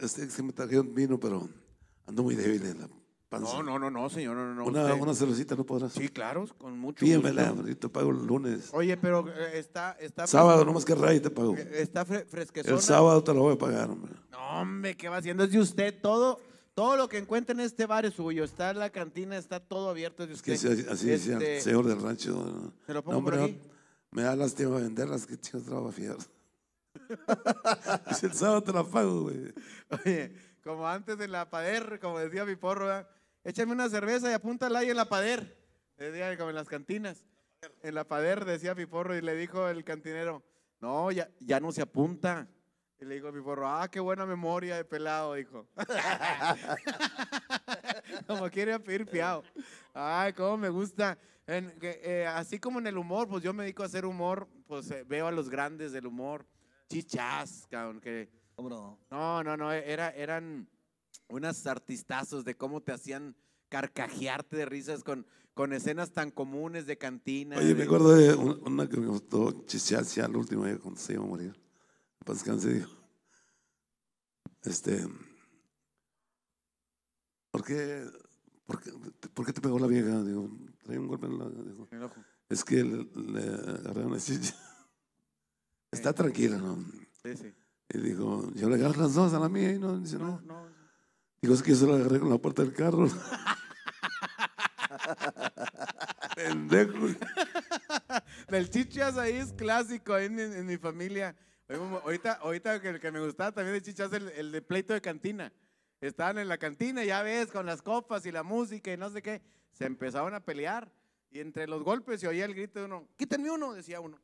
este, se me vino, pero ando muy débil en la panza. No, no, no, señor, no, no. Una, una cervecita no podrás. Sí, claro, con mucho Pídemela, gusto. te pago el lunes. Oye, pero eh, está, está Sábado, nomás que rayo te pago. Eh, está fre- El sábado te lo voy a pagar, hombre. No, hombre, ¿qué va haciendo? Es de usted todo. Todo lo que encuentra en este bar es suyo. Está la cantina, está todo abierto así, decía el este, señor del rancho. ¿Se lo pongo hombre, Me da lástima venderlas, que chido trabajo a es el sábado te la pago, güey. Oye, como antes en la pader, como decía mi porro, échame una cerveza y apúntala ahí en la pader. Decía como en las cantinas. En la pader decía mi porro y le dijo el cantinero, no, ya, ya no se apunta. Y le dijo mi porro, ah, qué buena memoria de pelado, dijo. como quiere pedir piado. Ay, cómo me gusta. Eh, así como en el humor, pues yo me dedico a hacer humor, pues eh, veo a los grandes del humor chichas, cabrón, que... no? No, no, e-, era, eran unas artistazos de cómo te hacían carcajearte de risas con, con escenas tan comunes de cantina. Oye, me acuerdo de una que me gustó, chichas, ya el último día cuando se iba a morir. dijo, este, ¿por qué, por, qué, por qué te pegó la vieja? Digo, traía un golpe en, la, ojo. Es que le, le agarraron chicha. Está tranquila, ¿no? Sí, sí. Y dijo, yo le agarro las dos a la mía y no, dice, no. no. Digo, es que yo se lo agarré con la puerta del carro. Pendejo. El chichas ahí es clásico en, mi familia. Ahorita, que que me gustaba también de chichas el, el de pleito de cantina. Estaban en la cantina, ya ves, con las copas y la música y no sé qué. Se empezaban a pelear. Y entre los golpes se oía el grito de uno, quítenme uno, decía uno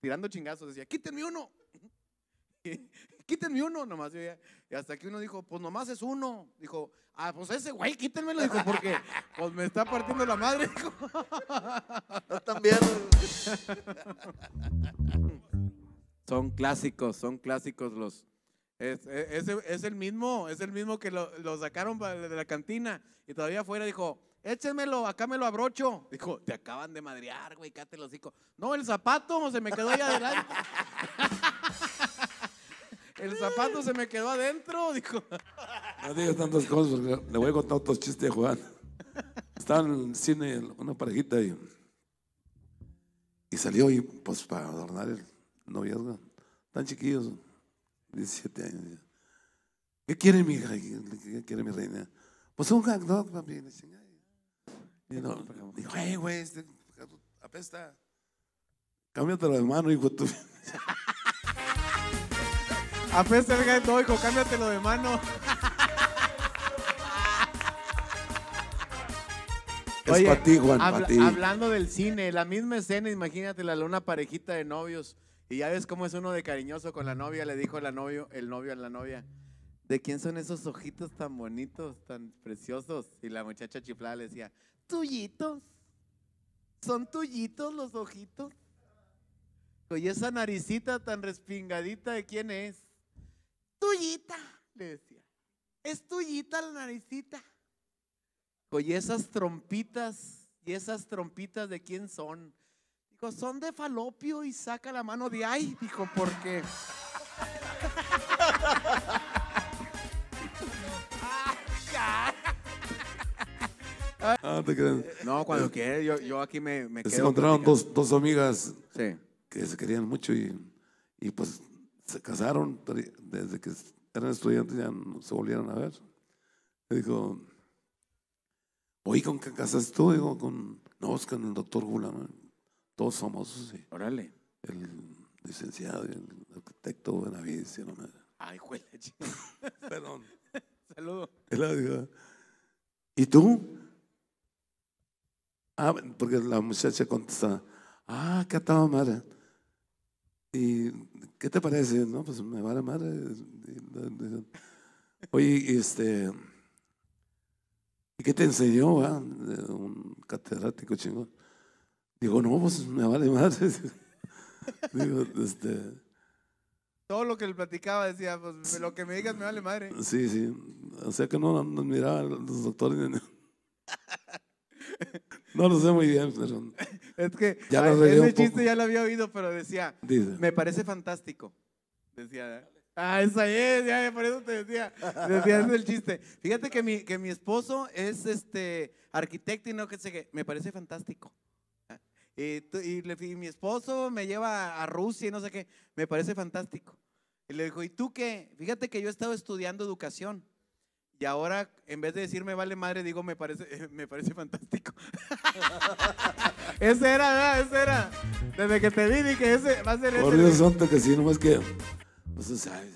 tirando chingazos, decía, quítenme uno. quítenme uno, nomás. y hasta que uno dijo, pues nomás es uno. Dijo, ah, pues ese güey, quítenmelo. Dijo, porque pues me está partiendo la madre. Dijo. son clásicos, son clásicos los. Es, es, el mismo, es el mismo que lo sacaron de la cantina y todavía afuera dijo, échenmelo, acá me lo abrocho. Dijo, te acaban de madrear, güey, cáte los hijos. No, el zapato se me quedó ahí adelante. el zapato se me quedó adentro, dijo. No digas tantas cosas le voy a contar otros chistes a Juan. Estaba en el cine una parejita y, salió y pues para adornar el noviazgo. Tan chiquillos, 17 años. ¿Qué quiere mi hija? ¿Qué quiere mi reina? Pues un hot dog, papi dijo, hey, güey, este apesta. Cámbiatelo de mano, hijo tuyo. apesta el gato, hijo, cámbiatelo de mano. Es para ti, Juan, ti. Hablando del cine, la misma escena, imagínate la una parejita de novios y ya ves cómo es uno de cariñoso con la novia, le dijo la novio, el novio a la novia. ¿de quién son esos ojitos tan bonitos, tan preciosos? Y la muchacha chiflada le decía, tuyitos, son tuyitos los ojitos. Oye, esa naricita tan respingadita, ¿de quién es? Tuyita, le decía. Es tuyita la naricita. Oye, esas trompitas, y esas trompitas de quién son? Dijo, son de falopio y saca la mano de ahí, dijo, ¿por qué? Eh, no cuando eh, quieras yo, aquí me, quedo. Se encontraron dos, dos, amigas que se querían mucho y, y pues se casaron desde que eran estudiantes ya no se volvieron a ver. Me dijo, oye, ¿con qué casas tú? Digo, con, no, es con el doctor Gula ¿eh? Todos famosos, sí. Órale. El licenciado y el arquitecto Benavides. No me... Ay, juela, Perdón. Saludos. Y tú, Ah, porque la muchacha contesta, ah, qué estaba madre. ¿Y qué te parece? No, pues me vale madre. Oye, este, ¿y qué te enseñó? Un catedrático chingón. Digo, no, pues me vale madre. Digo, este. Todo lo que le platicaba decía, pues lo que me digas me vale madre. Sí, sí. O sea que no no miraba los doctores. No lo sé muy bien, pero. Es que ese chiste ya lo había oído, pero decía, me parece fantástico. Decía, ah, esa es, ya, por eso te decía. Decía, es el chiste. Fíjate que mi, que mi esposo es este arquitecto y no que sé qué, me parece fantástico. Ah, y, le, mi esposo me lleva a Rusia y no sé qué, me parece fantástico. Y le dijo, ¿y tú qué? Fíjate que yo he estado estudiando educación. Y ahora, en vez de decirme vale madre, digo me parece, me parece fantástico. ese era, ¿verdad? ese era. Desde que te vi dije, ese va a ser Por ese. Por Dios santo que sí, nomás que. no se sabes.